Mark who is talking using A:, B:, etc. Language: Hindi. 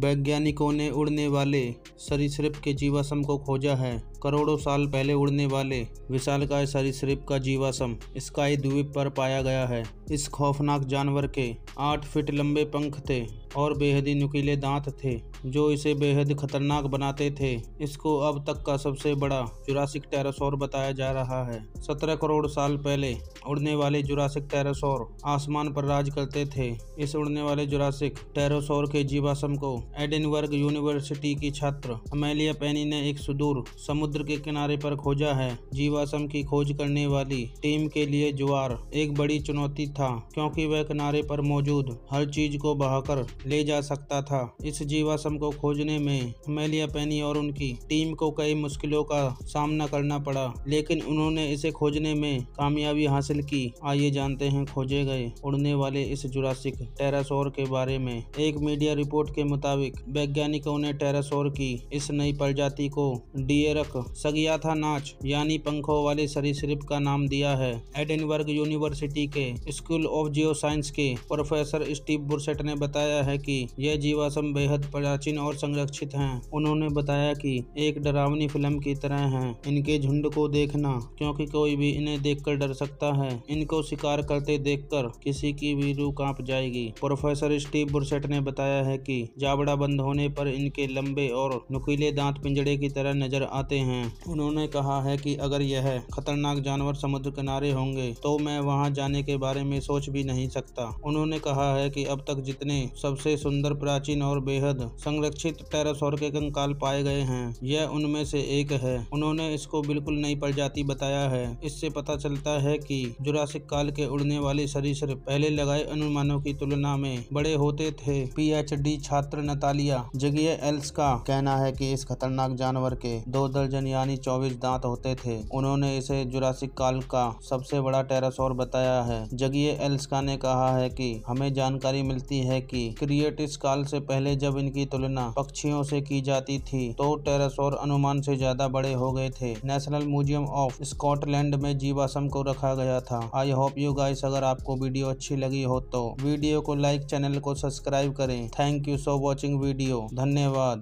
A: वैज्ञानिकों ने उड़ने वाले सरीसृप के जीवाश्म को खोजा है करोड़ों साल पहले उड़ने वाले विशालकाय सरीसृप का जीवाश्म स्काई द्वीप पर पाया गया है इस खौफनाक जानवर के आठ फीट लंबे पंख थे और बेहद ही नुकीले दांत थे जो इसे बेहद खतरनाक बनाते थे इसको अब तक का सबसे बड़ा जुरासिक टेरासोर बताया जा रहा है सत्रह करोड़ साल पहले उड़ने वाले जुरासिक टेरासोर आसमान पर राज करते थे इस उड़ने वाले जुरासिक टेरासोर के जीवाश्म को एडिनबर्ग यूनिवर्सिटी की छात्र अमेलिया पैनी ने एक सुदूर समुद्र के किनारे पर खोजा है जीवाश्म की खोज करने वाली टीम के लिए जुआर एक बड़ी चुनौती था था क्योंकि वह किनारे पर मौजूद हर चीज को बहाकर ले जा सकता था इस जीवाश्म को खोजने में मेलिया पेनी और उनकी टीम को कई मुश्किलों का सामना करना पड़ा लेकिन उन्होंने इसे खोजने में कामयाबी हासिल की आइए जानते हैं खोजे गए उड़ने वाले इस जुरासिक टेरासोर के बारे में एक मीडिया रिपोर्ट के मुताबिक वैज्ञानिकों ने टेरासोर की इस नई प्रजाति को डियरक था नाच यानी पंखों वाले सरीसृप का नाम दिया है एडनबर्ग यूनिवर्सिटी के school school of geoscience के प्रोफेसर स्टीव बुरसेट ने बताया है कि यह जीवाश्म बेहद प्राचीन और संरक्षित हैं। उन्होंने बताया कि एक डरावनी फिल्म की तरह हैं। इनके झुंड को देखना क्योंकि कोई भी इन्हें देखकर डर सकता है इनको शिकार करते देखकर किसी की भी रूह कांप जाएगी प्रोफेसर स्टीव बुरसेट ने बताया है कि जाबड़ा बंद होने पर इनके लंबे और नुकीले दांत पिंजड़े की तरह नजर आते हैं उन्होंने कहा है कि अगर यह खतरनाक जानवर समुद्र किनारे होंगे तो मैं वहां जाने के बारे में में सोच भी नहीं सकता उन्होंने कहा है कि अब तक जितने सबसे सुंदर प्राचीन और बेहद संरक्षित टेरासोर के कंकाल पाए गए हैं यह उनमें से एक है उन्होंने इसको बिल्कुल नई प्रजाति बताया है इससे पता चलता है कि जुरासिक काल के उड़ने वाले सरीसर पहले लगाए अनुमानों की तुलना में बड़े होते थे पीएचडी छात्र नतालिया जगिय एल्स का कहना है कि इस खतरनाक जानवर के दो दर्जन यानी चौबीस दांत होते थे उन्होंने इसे जुरासिक काल का सबसे बड़ा टेरासोर बताया है जगिय लिए एल्सका ने कहा है कि हमें जानकारी मिलती है कि क्रिएटिस काल से पहले जब इनकी तुलना पक्षियों से की जाती थी तो टेरासोर अनुमान से ज्यादा बड़े हो गए थे नेशनल म्यूजियम ऑफ स्कॉटलैंड में जीवाशम को रखा गया था आई होप यू गाइस अगर आपको वीडियो अच्छी लगी हो तो वीडियो को लाइक चैनल को सब्सक्राइब करें thank you so watching video धन्यवाद